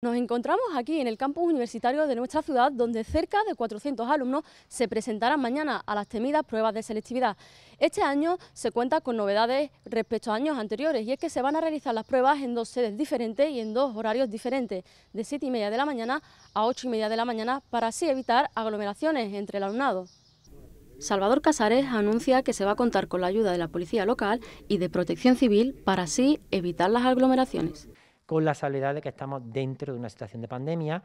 Nos encontramos aquí en el campus universitario de nuestra ciudad, donde cerca de 400 alumnos se presentarán mañana a las temidas pruebas de selectividad. Este año se cuenta con novedades respecto a años anteriores, y es que se van a realizar las pruebas en dos sedes diferentes y en dos horarios diferentes, de 7 y media de la mañana a 8 y media de la mañana, para así evitar aglomeraciones entre el alumnado. Salvador Casares anuncia que se va a contar con la ayuda de la policía local y de protección civil para así evitar las aglomeraciones con la salvedad de que estamos dentro de una situación de pandemia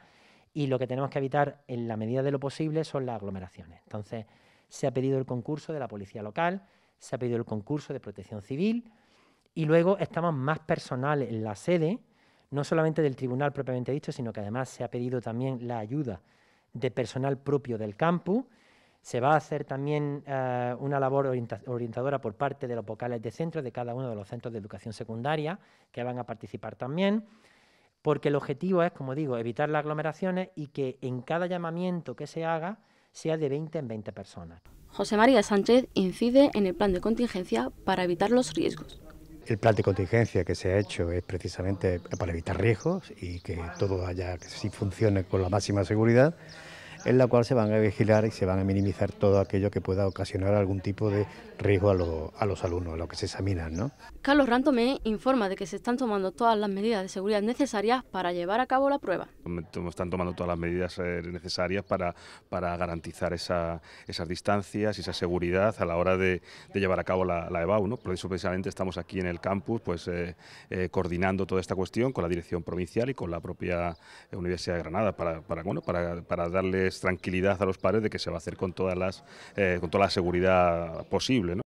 y lo que tenemos que evitar en la medida de lo posible son las aglomeraciones. Entonces, se ha pedido el concurso de la policía local, se ha pedido el concurso de protección civil y luego estamos más personal en la sede, no solamente del tribunal propiamente dicho, sino que además se ha pedido también la ayuda de personal propio del campus se va a hacer también eh, una labor orientadora por parte de los vocales de centro de cada uno de los centros de educación secundaria que van a participar también, porque el objetivo es, como digo, evitar las aglomeraciones y que en cada llamamiento que se haga sea de 20 en 20 personas. José María Sánchez incide en el plan de contingencia para evitar los riesgos. El plan de contingencia que se ha hecho es precisamente para evitar riesgos y que todo haya, que funcione con la máxima seguridad en la cual se van a vigilar y se van a minimizar todo aquello que pueda ocasionar algún tipo de riesgo a, a los alumnos, a los que se examinan. ¿no? Carlos Rantomé informa de que se están tomando todas las medidas de seguridad necesarias para llevar a cabo la prueba. Están tomando todas las medidas eh, necesarias para, para garantizar esa, esas distancias y esa seguridad a la hora de, llevar a cabo la, la, EBAU. ¿no? Por eso precisamente estamos aquí en el campus pues, eh, eh, coordinando toda esta cuestión con la dirección provincial y con la propia Universidad de Granada bueno, para, para darles tranquilidad a los padres de que se va a hacer con todas las eh, con toda la seguridad posible,